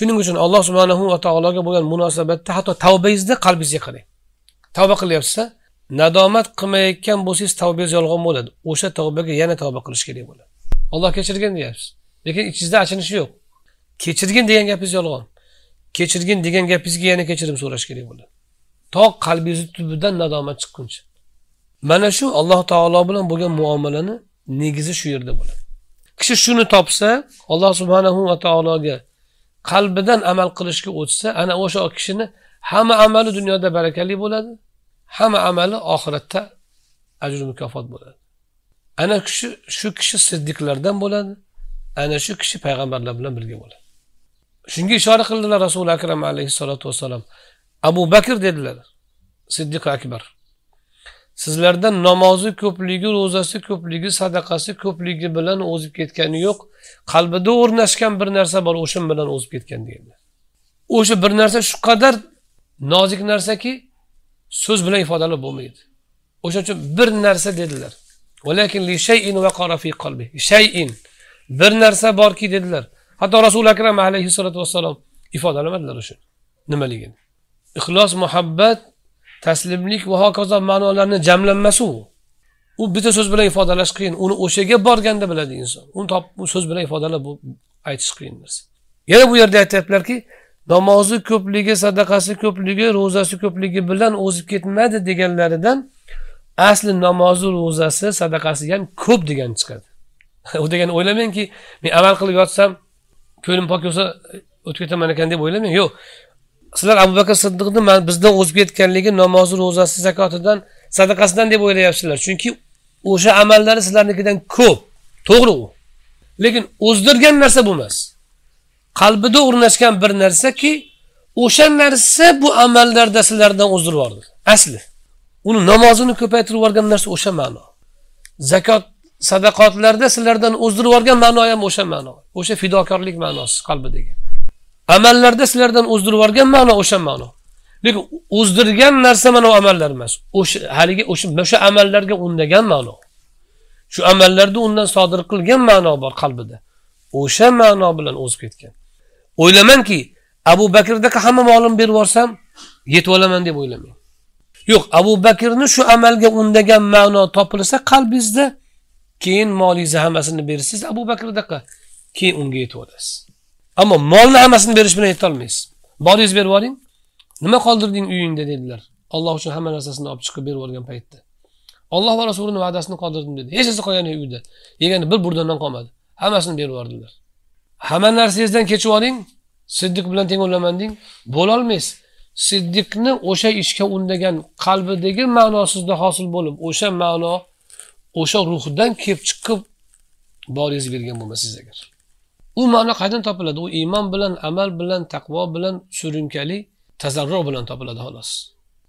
shuning uchun alloh subhanahu va taologa bo'lgan munosabatda hatto tavbangizni qalbingizga qarang tavba qilyapsizda nadomat qilmayotgan bo'lsangiz tavbangiz yolg'on bo'ladi o'sha tavbaga yana tavba qilish kerak bo'ladi olloh kechirgin deyapsiz lekin ichingizda achinish yo'q kechirgin degan gapingiz yolg'on kechirgin degan gapingizga yana kechirim so'rash kerak bo'ladi to qalbingizni tubidan nadomat chiqquncha mana shu alloh taolo bilan bo'lgan muomalani negizi shu yerda bo'ladi kishi shuni topsa alloh subhanahu va taologa qalbidan amal qilishga o'tsa ana o'sha kishini hamma amali dunyoda barakali bo'ladi hamma amali oxiratda ajru mukofot bo'ladi ana kishi shu kishi siddiqlardan bo'ladi ana shu kishi payg'ambarlar bilan birga bo'ladi shunga ishora qildilar rasuli akram alayhissalotu vassalom abu bakr dedilar siddiq akbar sizlarda namozi ko'pligi ro'zasi ko'pligi sadaqasi ko'pligi bilan o'zib ketgani yo'q qalbida o'rnashgan bir narsa bor o'sha bilan o'zib ketgan deganlar o'sha bir narsa shu qadar nozik narsaki so'z bilan ifodalab bo'lmaydi o'shaning uchun bir narsa dedilar shayin bir narsa borki dedilar hatto rasuli akram alayhissalotu vassalom ifodalamadilar o'sha nimaligini ixlos muhabbat taslimlik va hokazo ma'nolarni jamlanmasi u u bitta so'z bilan ifodalash qiyin uni o'shaga borganda biladi inson uni topib so'z bilan ifodalab aytish qiyin narsa yana bu yerda aytyaptilarki namozi ko'pligi sadaqasi ko'pligi ro'zasi ko'pligi bilan o'zib ketmadi deganlaridan asli namozi ro'zasi sadaqasi ham ko'p degani chiqadi u degani o'ylamangki men amal qilib yotsam ko'nglim pok bo'lsa o'tib ketaman ekan deb o'ylamang yo'q sizlar abu bakr siddiqni bizdan o'zib ketganligi namozi ro'zasi zakotidan sadaqasidan deb o'ylayapsizlar chunki o'sha amallari sizlarnikidan ko'p to'g'ri u lekin o'zdirgan narsa bu emas qalbida o'rnashgan bir narsaki o'sha narsa bu amallarda sizlardan uzr yubordi asli uni namozini ko'paytirib yuborgan narsa o'sha ma'no zakot sadaqotlarda sizlardan o'zdirib yuborgan ma'no ham o'sha ma'no o'sha fidokorlik ma'nosi qalbidagi amallarda sizlardan o'zdirib yuborgan ma'no o'sha ma'no lekin o'zdirgan narsa mana bu amallar emas o'sha haligi o'sha o'sha amallarga undagan ma'no shu amallarni undan sodir qilgan ma'no bor qalbida o'sha ma'no bilan o'zib ketgan o'ylamanki abu bakrdaqa hamma molimni berib yuborsam yetib olaman deb o'ylamang yo'q abu bakrni shu amalga undagan ma'no topilsa qalbingizda keyin molingizni hammasini bersangiz abu bakrdaqa keyin unga yetib olasiz ammo molni hammasini berish bilan yetolmaysiz boringiz berib yuboring nima qoldirding uyingda dedilar alloh uchun hamma narsasini olib chiqib berib yuborgan paytda olloh va rasulini va'dasini qoldirdim dedi hech narsa qolgani yo'q uyda yegani bir burdandan qolmadi hammasini berib yubordilar hamma narsangizdan kechib oling siddiq bilan teng o'laman deng bo'lolmaysiz siddiqni o'sha ishga undagan qalbidagi ma'no sizda hosil bo'lib o'sha ma'no o'sha ruhdan kelib chiqib boringizni bergan bo'lmasangiz agar u ma'no qayerdan topiladi u iymon bilan amal bilan taqvo bilan surunkali tazarru bilan topiladi xolos